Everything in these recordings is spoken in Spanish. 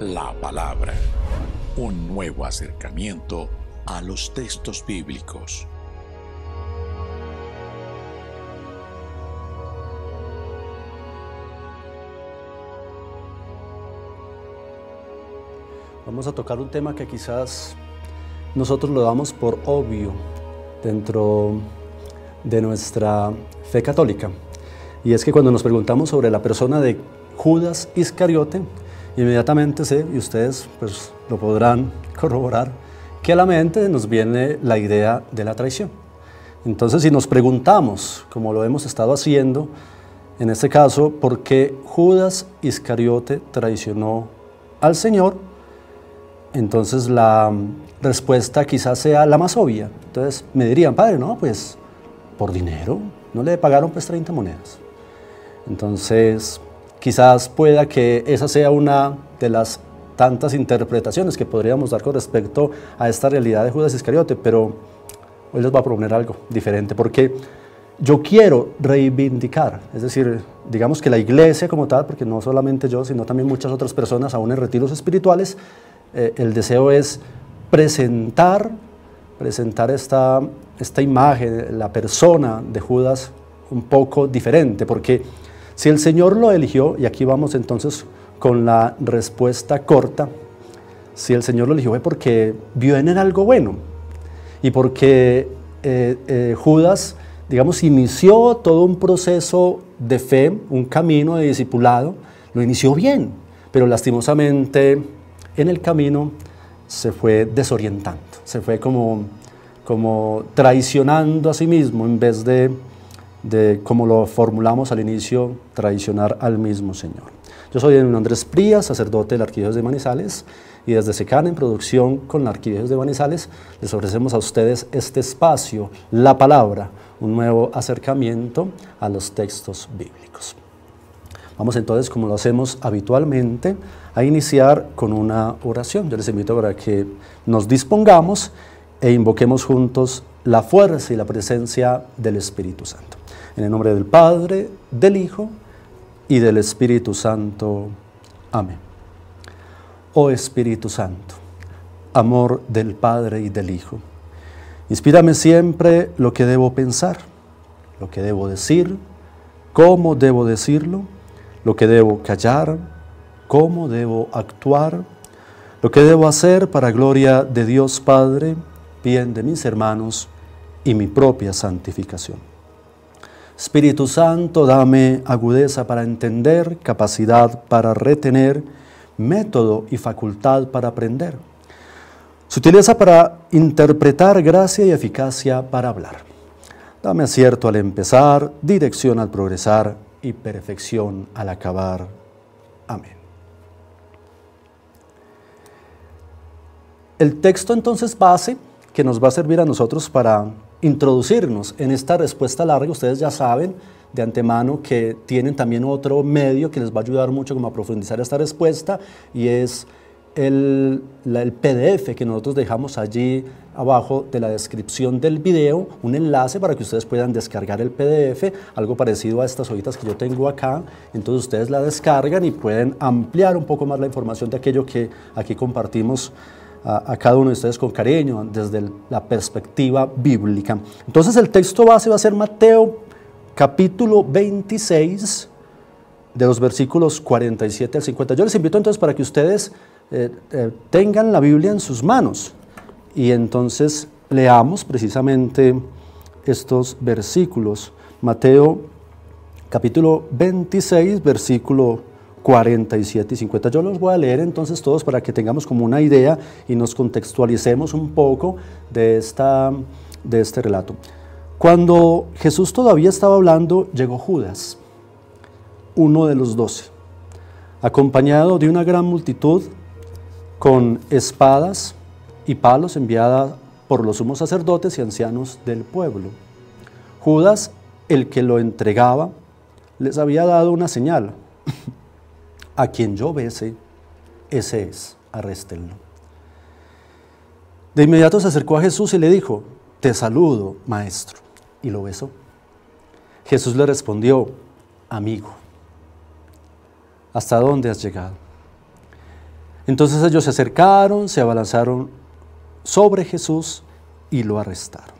La palabra, un nuevo acercamiento a los textos bíblicos. Vamos a tocar un tema que quizás nosotros lo damos por obvio dentro de nuestra fe católica. Y es que cuando nos preguntamos sobre la persona de Judas Iscariote, Inmediatamente sé, y ustedes pues lo podrán corroborar, que a la mente nos viene la idea de la traición. Entonces, si nos preguntamos, como lo hemos estado haciendo, en este caso, por qué Judas Iscariote traicionó al Señor, entonces la mm, respuesta quizás sea la más obvia. Entonces me dirían, padre, no, pues por dinero, no le pagaron pues 30 monedas. Entonces, Quizás pueda que esa sea una de las tantas interpretaciones que podríamos dar con respecto a esta realidad de Judas Iscariote, pero hoy les voy a proponer algo diferente, porque yo quiero reivindicar, es decir, digamos que la iglesia como tal, porque no solamente yo, sino también muchas otras personas, aún en retiros espirituales, eh, el deseo es presentar, presentar esta, esta imagen, la persona de Judas un poco diferente, porque si el Señor lo eligió, y aquí vamos entonces con la respuesta corta, si el Señor lo eligió fue porque vio en algo bueno y porque eh, eh, Judas, digamos, inició todo un proceso de fe, un camino de discipulado, lo inició bien, pero lastimosamente en el camino se fue desorientando, se fue como, como traicionando a sí mismo en vez de de, como lo formulamos al inicio, traicionar al mismo Señor. Yo soy Andrés Prías, sacerdote del Arquidiócesis de Manizales, y desde Secana en producción con la Arquidiócesis de Manizales les ofrecemos a ustedes este espacio, la palabra, un nuevo acercamiento a los textos bíblicos. Vamos entonces, como lo hacemos habitualmente, a iniciar con una oración. Yo les invito para que nos dispongamos e invoquemos juntos la fuerza y la presencia del Espíritu Santo. En el nombre del Padre, del Hijo y del Espíritu Santo. Amén. Oh Espíritu Santo, amor del Padre y del Hijo, inspírame siempre lo que debo pensar, lo que debo decir, cómo debo decirlo, lo que debo callar, cómo debo actuar, lo que debo hacer para gloria de Dios Padre, bien de mis hermanos y mi propia santificación. Espíritu Santo, dame agudeza para entender, capacidad para retener, método y facultad para aprender. Sutileza para interpretar, gracia y eficacia para hablar. Dame acierto al empezar, dirección al progresar y perfección al acabar. Amén. El texto entonces base que nos va a servir a nosotros para introducirnos en esta respuesta larga, ustedes ya saben de antemano que tienen también otro medio que les va a ayudar mucho como a profundizar esta respuesta y es el, PDF que nosotros dejamos allí abajo de la descripción del video, un enlace para que ustedes puedan descargar el PDF, algo parecido a estas hojitas que yo tengo acá. Entonces ustedes la descargan y pueden ampliar un poco más la información de aquello que aquí compartimos a, cada uno de ustedes con cariño, desde la perspectiva bíblica. Entonces el texto base va a ser Mateo capítulo 26, de los versículos 47 al 50. Yo les invito entonces para que ustedes eh, eh, tengan la Biblia en sus manos y entonces leamos precisamente estos versículos. Mateo capítulo 26, versículo 47 y 50. Yo los voy a leer entonces todos para que tengamos como una idea y nos contextualicemos un poco de, esta, de este relato. Cuando Jesús todavía estaba hablando, llegó Judas, uno de los doce, acompañado de una gran multitud con espadas y palos enviada por los sumos sacerdotes y ancianos del pueblo. Judas, el que lo entregaba, les había dado una señal. a quien yo bese, ese es, arréstenlo. De inmediato se acercó a Jesús y le dijo, te saludo, maestro, y lo besó. Jesús le respondió, amigo, ¿hasta dónde has llegado? Entonces ellos se acercaron, se abalanzaron sobre Jesús y lo arrestaron.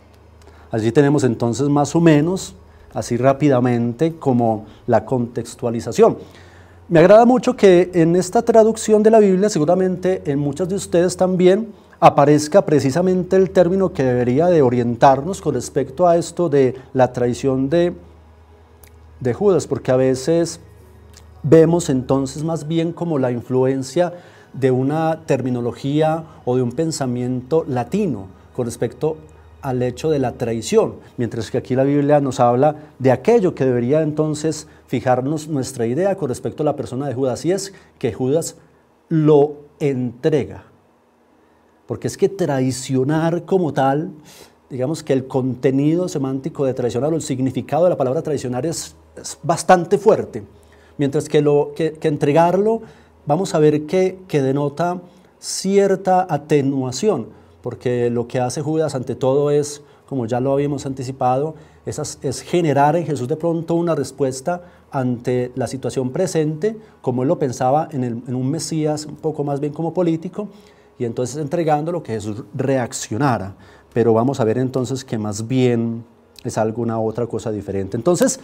Allí tenemos entonces más o menos, así rápidamente, como la contextualización. Me agrada mucho que en esta traducción de la Biblia, seguramente en muchas de ustedes también, aparezca precisamente el término que debería de orientarnos con respecto a esto de la traición de, Judas, porque a veces vemos entonces más bien como la influencia de una terminología o de un pensamiento latino con respecto a al hecho de la traición, mientras que aquí la Biblia nos habla de aquello que debería entonces fijarnos nuestra idea con respecto a la persona de Judas, y es que Judas lo entrega. Porque es que traicionar como tal, digamos que el contenido semántico de traicionar o el significado de la palabra traicionar es, bastante fuerte, mientras que, lo, que, entregarlo, vamos a ver que, que denota cierta atenuación porque lo que hace Judas ante todo es, como ya lo habíamos anticipado, es, es generar en Jesús de pronto una respuesta ante la situación presente, como él lo pensaba en, en un Mesías un poco más bien como político, y entonces entregando lo que Jesús reaccionara. Pero vamos a ver entonces que más bien es alguna otra cosa diferente. Entonces,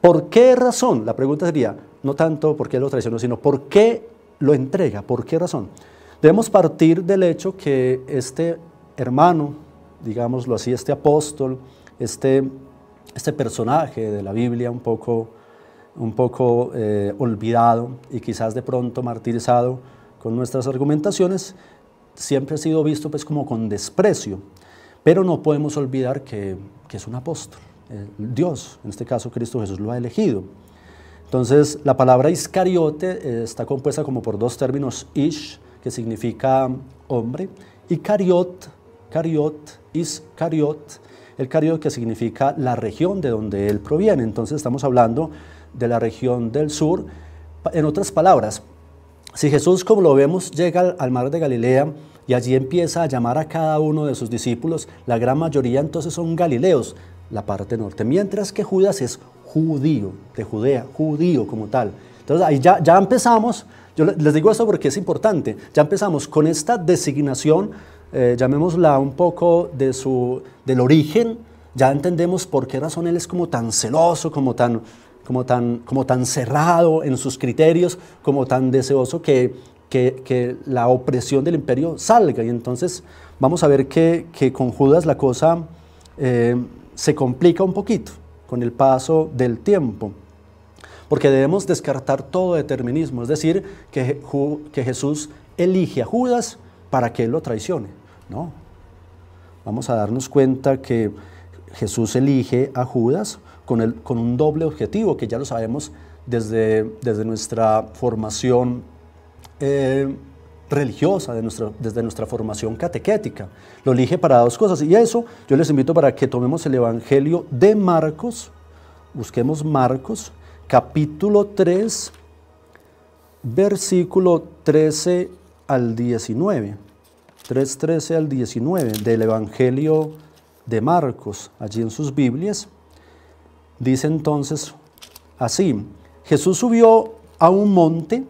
¿por qué razón? La pregunta sería, no tanto por qué lo traicionó, sino por qué lo entrega, por qué razón. Debemos partir del hecho que este hermano, digámoslo así, este apóstol, este, este personaje de la Biblia un poco, un poco eh, olvidado y quizás de pronto martirizado con nuestras argumentaciones, siempre ha sido visto pues como con desprecio, pero no podemos olvidar que, es un apóstol. Eh, Dios, en este caso Cristo Jesús, lo ha elegido. Entonces, la palabra iscariote eh, está compuesta como por dos términos, ish, que significa hombre, y cariot, Cariot, Iscariot, el Cariot que significa la región de donde él proviene. Entonces estamos hablando de la región del sur. En otras palabras, si Jesús, como lo vemos, llega al mar de Galilea y allí empieza a llamar a cada uno de sus discípulos, la gran mayoría entonces son galileos, la parte norte, mientras que Judas es judío, de Judea, judío como tal. Entonces ahí ya, ya empezamos, yo les digo esto porque es importante, ya empezamos con esta designación eh, llamémosla un poco de su, del origen, ya entendemos por qué razón él es como tan celoso, como tan, como tan, como tan cerrado en sus criterios, como tan deseoso que, la opresión del imperio salga. Y entonces vamos a ver que, con Judas la cosa eh, se complica un poquito con el paso del tiempo porque debemos descartar todo determinismo, es decir, que, que, Jesús elige a Judas para que Él lo traicione. No. Vamos a darnos cuenta que Jesús elige a Judas con, con un doble objetivo, que ya lo sabemos desde, desde nuestra formación eh, religiosa, de desde nuestra formación catequética. Lo elige para dos cosas. Y eso yo les invito para que tomemos el Evangelio de Marcos, busquemos Marcos, capítulo 3, versículo 13 al 19, 3.13 al 19 del Evangelio de Marcos, allí en sus Biblias, dice entonces así, Jesús subió a un monte,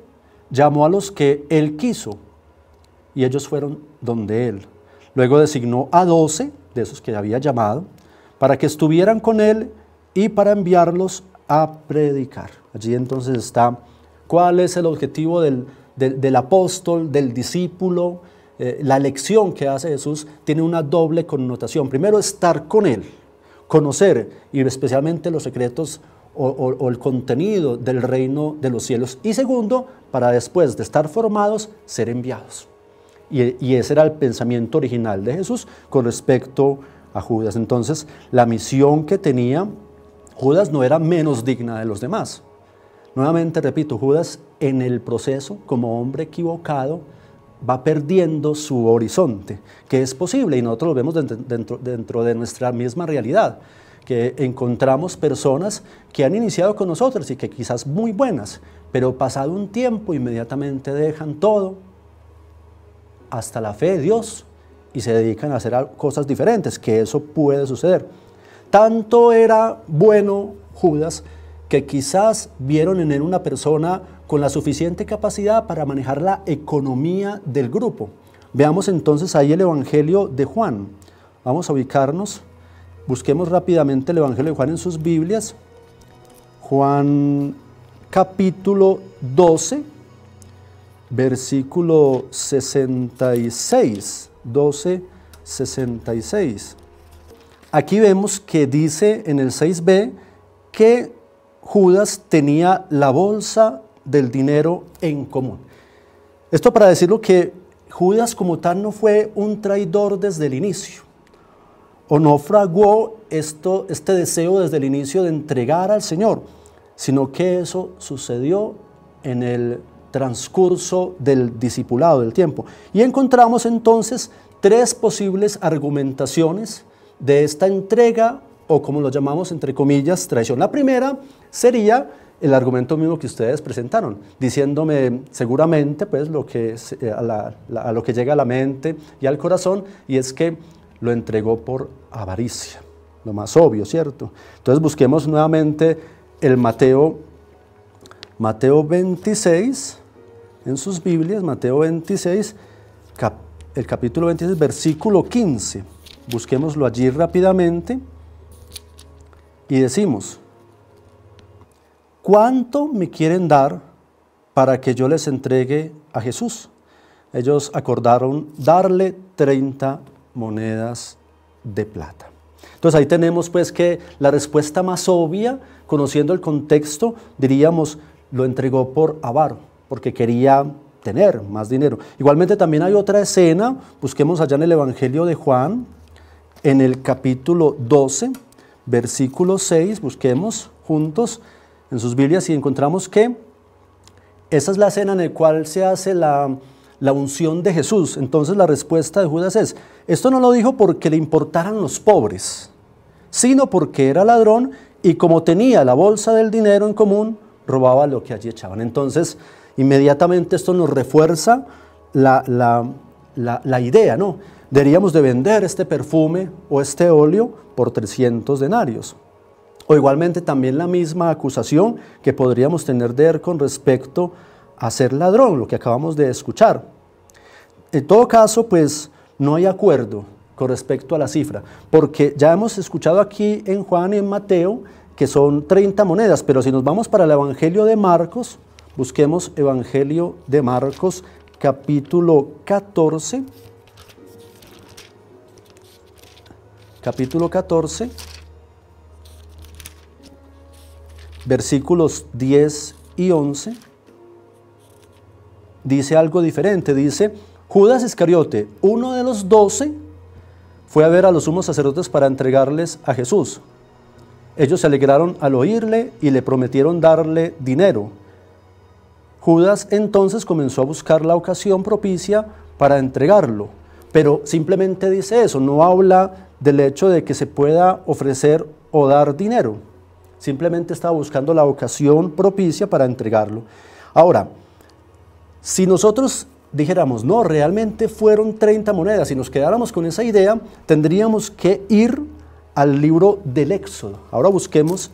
llamó a los que él quiso, y ellos fueron donde él. Luego designó a doce, de esos que había llamado, para que estuvieran con él y para enviarlos a predicar. Allí entonces está cuál es el objetivo del del apóstol, del discípulo, eh, la lección que hace Jesús tiene una doble connotación. Primero, estar con Él, conocer y especialmente los secretos o, el contenido del reino de los cielos. Y segundo, para después de estar formados, ser enviados. Y, y ese era el pensamiento original de Jesús con respecto a Judas. Entonces, la misión que tenía Judas no era menos digna de los demás. Nuevamente, repito, Judas en el proceso, como hombre equivocado, va perdiendo su horizonte, que es posible y nosotros lo vemos dentro, de nuestra misma realidad que encontramos personas que han iniciado con nosotros y que quizás muy buenas, pero pasado un tiempo inmediatamente dejan todo, hasta la fe de Dios, y se dedican a hacer cosas diferentes, que eso puede suceder. Tanto era bueno Judas que quizás vieron en él una persona con la suficiente capacidad para manejar la economía del grupo. Veamos entonces ahí el Evangelio de Juan. Vamos a ubicarnos, busquemos rápidamente el Evangelio de Juan en sus Biblias. Juan capítulo 12, versículo 66, 12, 66. Aquí vemos que dice en el 6b que Judas tenía la bolsa del dinero en común. Esto para decirlo que Judas como tal no fue un traidor desde el inicio, o no fraguó esto, este deseo desde el inicio de entregar al Señor, sino que eso sucedió en el transcurso del discipulado del tiempo. Y encontramos entonces tres posibles argumentaciones de esta entrega o como lo llamamos entre comillas, traición. La primera sería el argumento mismo que ustedes presentaron, diciéndome seguramente pues, lo que, eh, a, lo que llega a la mente y al corazón, y es que lo entregó por avaricia, lo más obvio, ¿cierto? Entonces busquemos nuevamente el Mateo, Mateo 26, en sus Biblias, Mateo 26, el capítulo 26, versículo 15. Busquémoslo allí rápidamente y decimos, ¿cuánto me quieren dar para que yo les entregue a Jesús? Ellos acordaron darle 30 monedas de plata. Entonces ahí tenemos pues que la respuesta más obvia, conociendo el contexto, diríamos, lo entregó por avaro, porque quería tener más dinero. Igualmente también hay otra escena, busquemos allá en el Evangelio de Juan, en el capítulo 12, versículo 6, busquemos juntos en sus Biblias y encontramos que esa es la cena en la cual se hace la, unción de Jesús. Entonces la respuesta de Judas es, esto no lo dijo porque le importaran los pobres, sino porque era ladrón y como tenía la bolsa del dinero en común, robaba lo que allí echaban. Entonces, inmediatamente esto nos refuerza la, la idea, ¿no? deberíamos de vender este perfume o este óleo por 300 denarios. O igualmente también la misma acusación que podríamos tener de él con respecto a ser ladrón, lo que acabamos de escuchar. En todo caso, pues no hay acuerdo con respecto a la cifra, porque ya hemos escuchado aquí en Juan y en Mateo que son 30 monedas, pero si nos vamos para el Evangelio de Marcos, busquemos Evangelio de Marcos capítulo 14 capítulo 14, versículos 10 y 11, dice algo diferente. Dice, Judas Iscariote, uno de los doce, fue a ver a los sumos sacerdotes para entregarles a Jesús. Ellos se alegraron al oírle y le prometieron darle dinero. Judas entonces comenzó a buscar la ocasión propicia para entregarlo, pero simplemente dice eso, no habla del hecho de que se pueda ofrecer o dar dinero. Simplemente estaba buscando la ocasión propicia para entregarlo. Ahora, si nosotros dijéramos, no, realmente fueron 30 monedas, y nos quedáramos con esa idea, tendríamos que ir al libro del Éxodo. Ahora busquemos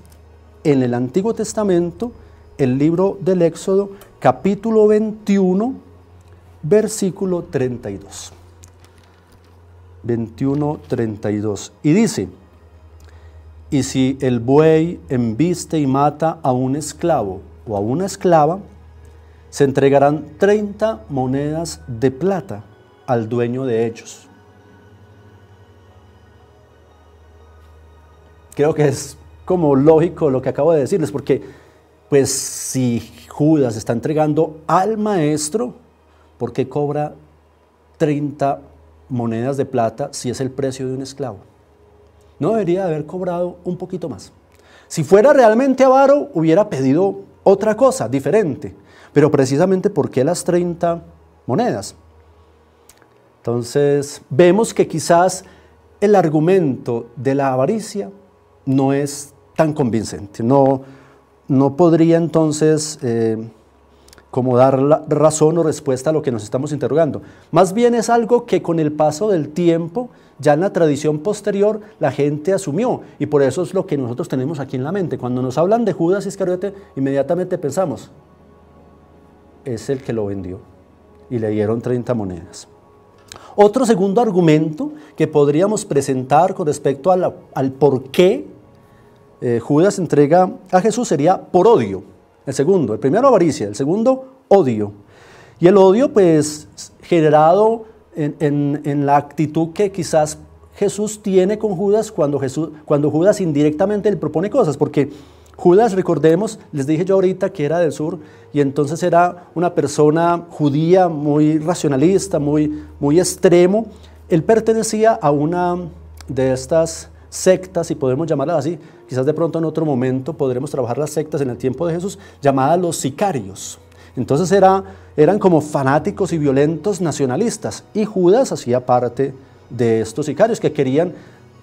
en el Antiguo Testamento el libro del Éxodo, capítulo 21, versículo 32. 21:32. Y dice, y si el buey embiste y mata a un esclavo o a una esclava, se entregarán 30 monedas de plata al dueño de ellos. Creo que es como lógico lo que acabo de decirles, porque pues si Judas está entregando al maestro, ¿por qué cobra 30 monedas de plata si es el precio de un esclavo. No debería haber cobrado un poquito más. Si fuera realmente avaro, hubiera pedido otra cosa diferente. Pero precisamente ¿por qué las 30 monedas. Entonces, vemos que quizás el argumento de la avaricia no es tan convincente. No, no podría entonces eh, como dar razón o respuesta a lo que nos estamos interrogando. Más bien es algo que con el paso del tiempo, ya en la tradición posterior, la gente asumió. Y por eso es lo que nosotros tenemos aquí en la mente. Cuando nos hablan de Judas Iscariote, inmediatamente pensamos, es el que lo vendió. Y le dieron 30 monedas. Otro segundo argumento que podríamos presentar con respecto al por qué eh, Judas entrega a Jesús sería por odio. El segundo, el primero avaricia, el segundo odio. Y el odio pues generado en, la actitud que quizás Jesús tiene con Judas cuando, Jesús, cuando Judas indirectamente le propone cosas, porque Judas, recordemos, les dije yo ahorita que era del sur y entonces era una persona judía muy racionalista, muy, muy extremo. Él pertenecía a una de estas sectas, si podemos llamarlas así, quizás de pronto en otro momento podremos trabajar las sectas en el tiempo de Jesús, llamadas los sicarios. Entonces eran como fanáticos y violentos nacionalistas y Judas hacía parte de estos sicarios que querían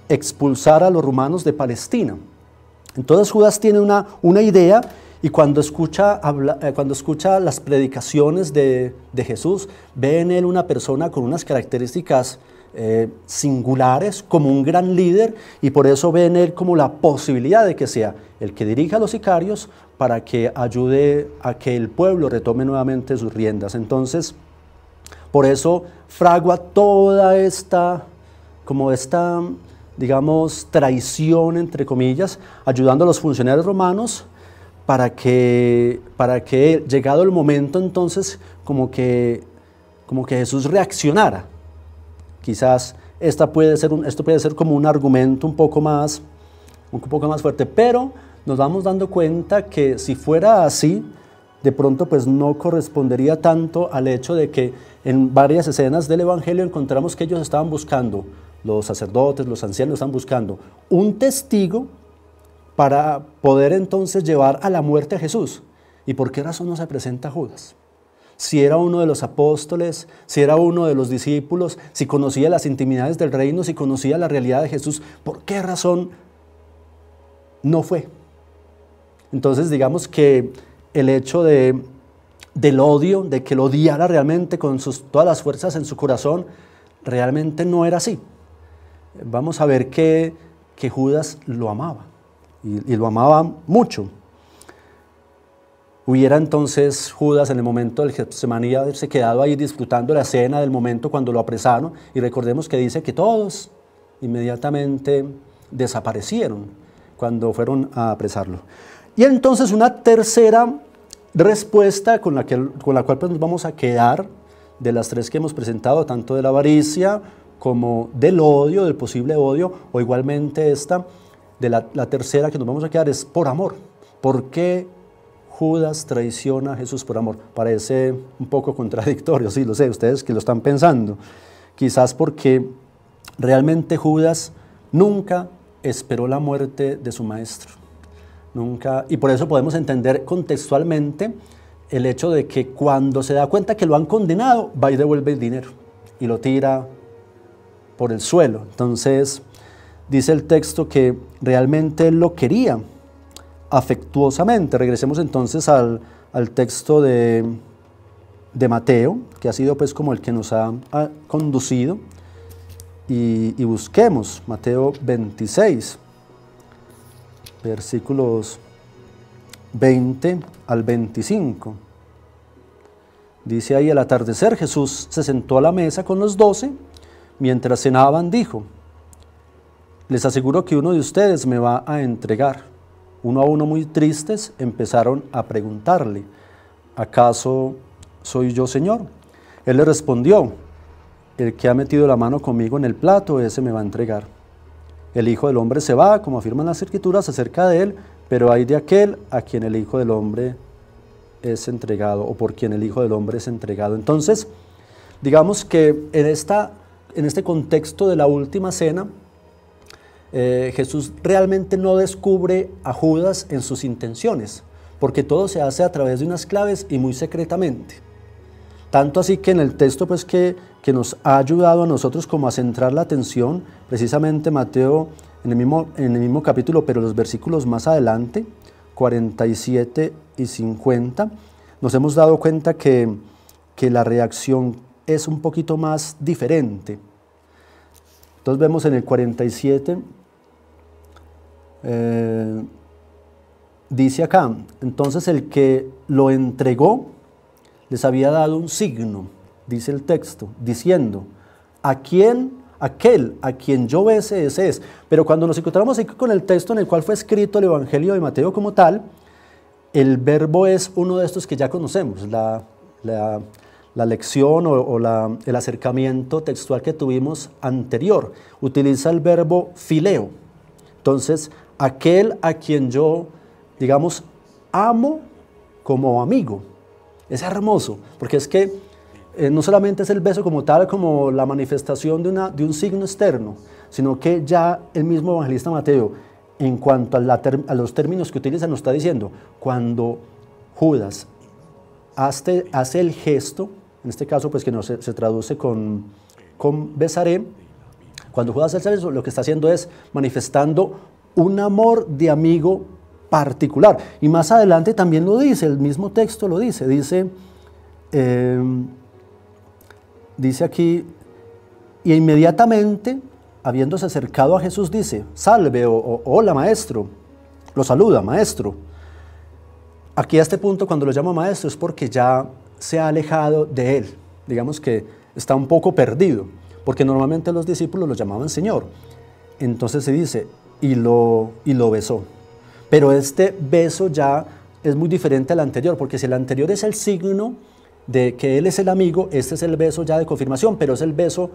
expulsar a los romanos de Palestina. Entonces Judas tiene una, una idea y cuando escucha, eh, cuando escucha las predicaciones de, de Jesús, ve en él una persona con unas características eh, singulares, como un gran líder, y por eso ven en él como la posibilidad de que sea el que dirija a los sicarios para que ayude a que el pueblo retome nuevamente sus riendas. Entonces, por eso fragua toda esta, como esta, digamos, traición, entre comillas, ayudando a los funcionarios romanos para que, para que llegado el momento entonces, como que, como que Jesús reaccionara Quizás esta puede ser esto puede ser como un argumento un poco más, un poco más fuerte, pero nos vamos dando cuenta que si fuera así, de pronto pues no correspondería tanto al hecho de que en varias escenas del Evangelio encontramos que ellos estaban buscando, los sacerdotes, los ancianos están buscando un testigo para poder entonces llevar a la muerte a Jesús. ¿Y por qué razón no se presenta Judas? si era uno de los apóstoles, si era uno de los discípulos, si conocía las intimidades del reino, si conocía la realidad de Jesús, ¿por qué razón no fue? Entonces digamos que el hecho de, del odio, de que lo odiara realmente con todas las fuerzas en su corazón, realmente no era así. Vamos a ver que, que Judas lo amaba y, y lo amaba mucho. Hubiera entonces Judas en el momento del Getsemaní haberse quedado ahí disfrutando la cena del momento cuando lo apresaron y recordemos que dice que todos inmediatamente desaparecieron cuando fueron a apresarlo. Y entonces una tercera respuesta con la, que, con la cual pues, nos vamos a quedar de las tres que hemos presentado, tanto de la avaricia como del odio, del posible odio, o igualmente esta, de la, la tercera que nos vamos a quedar es por amor. ¿Por qué Judas traiciona a Jesús por amor. Parece un poco contradictorio, sí, lo sé, ustedes que lo están pensando. Quizás porque realmente Judas nunca esperó la muerte de su maestro. Nunca, y por eso podemos entender contextualmente el hecho de que cuando se da cuenta que lo han condenado, va y devuelve el dinero y lo tira por el suelo. Entonces, dice el texto que realmente él lo quería, afectuosamente. Regresemos entonces al, texto de, Mateo, que ha sido pues como el que nos ha, conducido, y, y, busquemos Mateo 26, versículos 20 al 25. Dice ahí, al atardecer Jesús se sentó a la mesa con los doce, mientras cenaban dijo, les aseguro que uno de ustedes me va a entregar uno a uno muy tristes, empezaron a preguntarle, ¿acaso soy yo Señor? Él le respondió, el que ha metido la mano conmigo en el plato, ese me va a entregar. El Hijo del Hombre se va, como afirman las escrituras, acerca de él, pero hay de aquel a quien el Hijo del Hombre es entregado o por quien el Hijo del Hombre es entregado. Entonces, digamos que en, esta, en este contexto de la última cena, eh, Jesús realmente no descubre a Judas en sus intenciones, porque todo se hace a través de unas claves y muy secretamente. Tanto así que en el texto pues, que, que nos ha ayudado a nosotros como a centrar la atención, precisamente Mateo en el mismo, en el mismo capítulo, pero los versículos más adelante, 47 y 50, nos hemos dado cuenta que, que la reacción es un poquito más diferente. Entonces vemos en el 47 eh, dice acá, entonces el que lo entregó les había dado un signo, dice el texto, diciendo, ¿a quién? Aquel a quien yo bese, ese es. Pero cuando nos encontramos aquí con el texto en el cual fue escrito el Evangelio de Mateo como tal, el verbo es uno de estos que ya conocemos, la, la, lección o, el acercamiento textual que tuvimos anterior. Utiliza el verbo fileo. Entonces, aquel a quien yo, digamos, amo como amigo. Es hermoso, porque es que eh, no solamente es el beso como tal, como la manifestación de, una, de un signo externo, sino que ya el mismo evangelista Mateo, en cuanto a, los términos que utiliza, nos está diciendo, cuando Judas hace, el gesto, en este caso pues que no, se, traduce con, con besaré, cuando Judas hace eso, lo que está haciendo es manifestando un amor de amigo particular. Y más adelante también lo dice, el mismo texto lo dice, dice, em, dice aquí, y inmediatamente, habiéndose acercado a Jesús, dice, salve o oh, oh, hola maestro, lo saluda maestro. Aquí a este punto, cuando lo llama maestro, es porque ya se ha alejado de él, digamos que está un poco perdido, porque normalmente los discípulos lo llamaban Señor. Entonces se dice, y lo, y lo besó. Pero este beso ya es muy diferente al anterior, porque si el anterior es el signo de que él es el amigo, este es el beso ya de confirmación, pero es el beso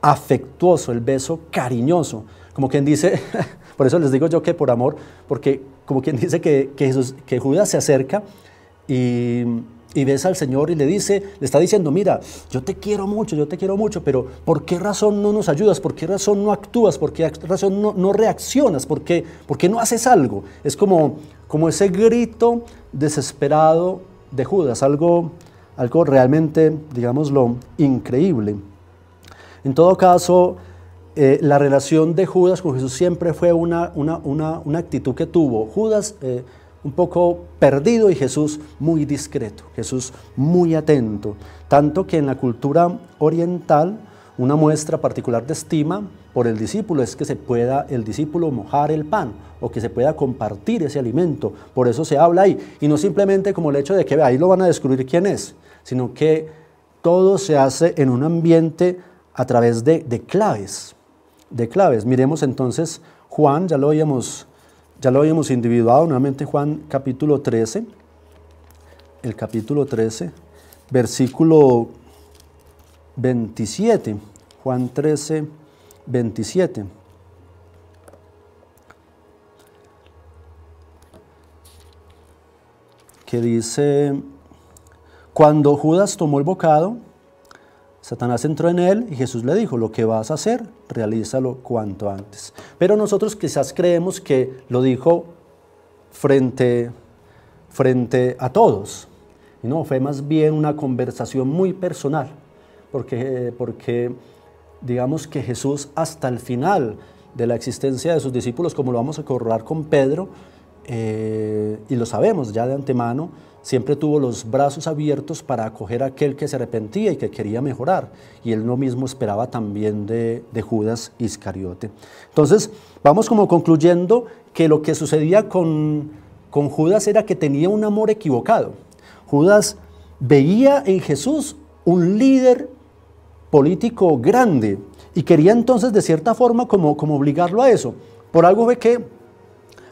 afectuoso, el beso cariñoso. Como quien dice, por eso les digo yo que por amor, porque como quien dice que, que, que Judas se acerca y y ves al Señor y le dice, le está diciendo, mira, yo te quiero mucho, yo te quiero mucho, pero ¿por qué razón no nos ayudas? ¿Por qué razón no actúas? ¿Por qué razón no, no reaccionas? ¿Por qué, no haces algo? Es como, como ese grito desesperado de Judas, algo, algo realmente, digámoslo, increíble. En todo caso, eh, la relación de Judas con Jesús siempre fue una, una, una, actitud que tuvo. Judas... Eh, un poco perdido y Jesús muy discreto, Jesús muy atento, tanto que en la cultura oriental una muestra particular de estima por el discípulo es que se pueda el discípulo mojar el pan o que se pueda compartir ese alimento. Por eso se habla ahí. Y no simplemente como el hecho de que ahí lo van a descubrir quién es, sino que todo se hace en un ambiente a través de, de claves. De claves. Miremos entonces Juan, ya lo habíamos ya lo habíamos individuado nuevamente Juan capítulo 13, el capítulo 13, versículo 27, Juan 13, 27. que dice, cuando Judas tomó el bocado, Satanás entró en él y Jesús le dijo, lo que vas a hacer, realízalo cuanto antes. Pero nosotros quizás creemos que lo dijo frente, frente a todos. Y no, fue más bien una conversación muy personal, porque, porque digamos que Jesús hasta el final de la existencia de sus discípulos, como lo vamos a corroborar con Pedro, eh, y lo sabemos ya de antemano, siempre tuvo los brazos abiertos para acoger a aquel que se arrepentía y que quería mejorar. Y él no mismo esperaba también de, Judas Iscariote. Entonces, vamos como concluyendo que lo que sucedía con, con Judas era que tenía un amor equivocado. Judas veía en Jesús un líder político grande y quería entonces de cierta forma como, como obligarlo a eso. Por algo ve que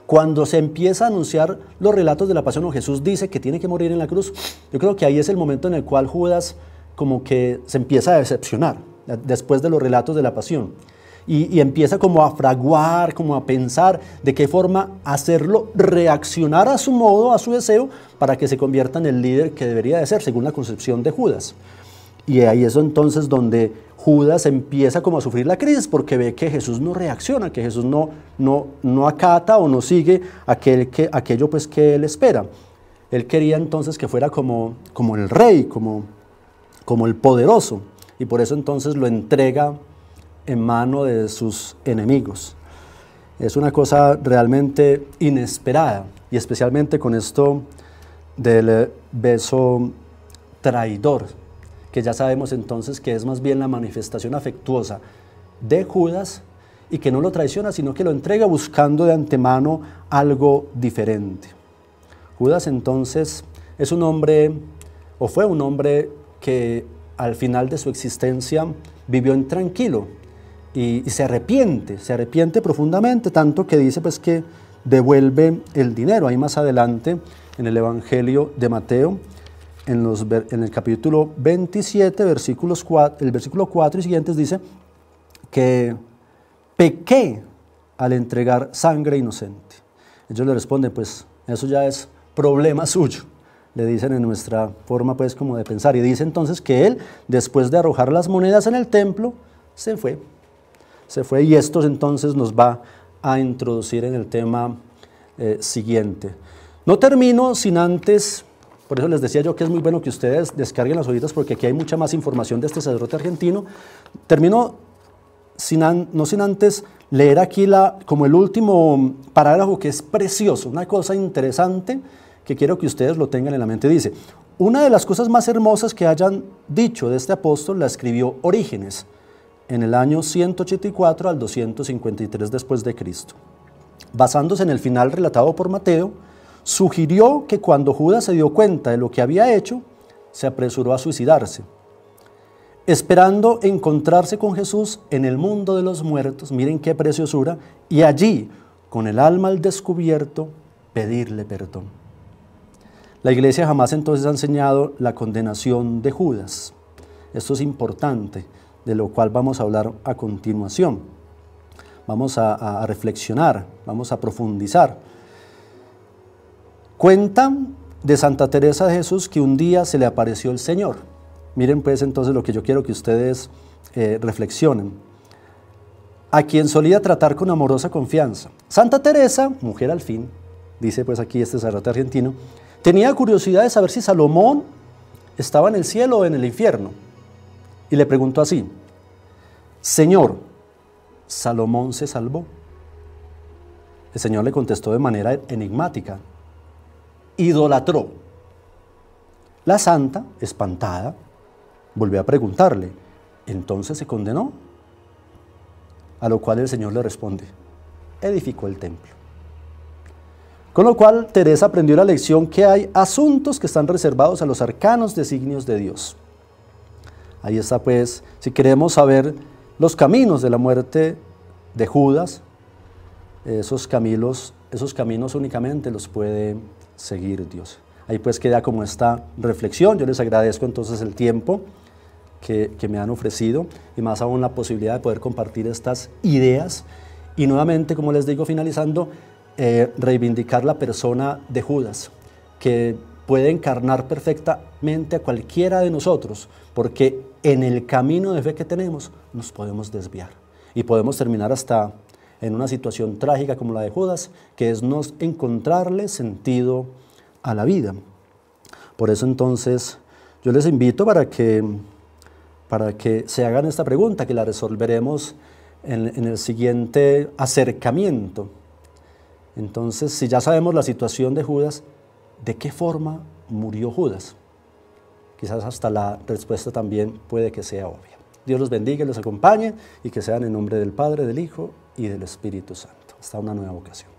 cuando se empieza a anunciar los relatos de la pasión o Jesús dice que tiene que morir en la cruz, yo creo que ahí es el momento en el cual Judas como que se empieza a decepcionar eh, después de los relatos de la pasión. Y, y, empieza como a fraguar, como a pensar de qué forma hacerlo reaccionar a su modo, a su deseo, para que se convierta en el líder que debería de ser, según la concepción de Judas. Y ahí es entonces donde Judas empieza como a sufrir la crisis porque ve que Jesús no reacciona, que Jesús no, no, no acata o no sigue aquel que, aquello pues que él espera. Él quería entonces que fuera como, como el rey, como, como el poderoso. Y por eso entonces lo entrega en mano de sus enemigos. Es una cosa realmente inesperada y especialmente con esto del beso traidor que ya sabemos entonces que es más bien la manifestación afectuosa de Judas y que no lo traiciona, sino que lo entrega buscando de antemano algo diferente. Judas entonces es un hombre, o fue un hombre que al final de su existencia vivió en tranquilo y, se arrepiente, se arrepiente profundamente, tanto que dice pues que devuelve el dinero. Ahí más adelante en el Evangelio de Mateo en, los, en el capítulo 27, versículos 4, el versículo 4 y siguientes dice que pequé al entregar sangre inocente. Ellos le responden, pues eso ya es problema suyo, le dicen en nuestra forma pues como de pensar. Y dice entonces que él, después de arrojar las monedas en el templo, se fue. Se fue y esto entonces nos va a introducir en el tema eh, siguiente. No termino sin antes por eso les decía yo que es muy bueno que ustedes descarguen las hojitas porque aquí hay mucha más información de este sacerdote argentino. Termino sin no sin antes leer aquí la, como el último parágrafo que es precioso, una cosa interesante que quiero que ustedes lo tengan en la mente. Dice, una de las cosas más hermosas que hayan dicho de este apóstol la escribió Orígenes en el año 184 al 253 después de Cristo. Basándose en el final relatado por Mateo, sugirió que cuando Judas se dio cuenta de lo que había hecho, se apresuró a suicidarse, esperando encontrarse con Jesús en el mundo de los muertos, miren qué preciosura, y allí, con el alma al descubierto, pedirle perdón. La iglesia jamás entonces ha enseñado la condenación de Judas. Esto es importante, de lo cual vamos a hablar a continuación. Vamos a, reflexionar, vamos a profundizar Cuenta de Santa Teresa de Jesús que un día se le apareció el Señor. Miren pues entonces lo que yo quiero que ustedes eh, reflexionen. A quien solía tratar con amorosa confianza. Santa Teresa, mujer al fin, dice pues aquí este sacerdote argentino, tenía curiosidad de saber si Salomón estaba en el cielo o en el infierno. Y le preguntó así, Señor, ¿Salomón se salvó? El Señor le contestó de manera enigmática, idolatró. La santa, espantada, volvió a preguntarle, ¿entonces se condenó? A lo cual el Señor le responde, edificó el templo. Con lo cual Teresa aprendió la lección que hay asuntos que están reservados a los arcanos designios de Dios. Ahí está pues, si queremos saber los caminos de la muerte de Judas, esos, caminos, esos caminos únicamente los puede seguir, Dios. Ahí pues queda como esta reflexión. Yo les agradezco entonces el tiempo que, me han ofrecido y más aún la posibilidad de poder compartir estas ideas. Y nuevamente, como les digo, finalizando, eh, reivindicar la persona de Judas, que puede encarnar perfectamente a cualquiera de nosotros, porque en el camino de fe que tenemos nos podemos desviar y podemos terminar hasta en una situación trágica como la de Judas, que es no encontrarle sentido a la vida. Por eso entonces yo les invito para que, para que se hagan esta pregunta, que la resolveremos en, en el siguiente acercamiento. Entonces, si ya sabemos la situación de Judas, ¿de qué forma murió Judas? Quizás hasta la respuesta también puede que sea obvia. Dios los bendiga y los acompañe y que sean en nombre del Padre, del Hijo y del Espíritu Santo. está una nueva vocación.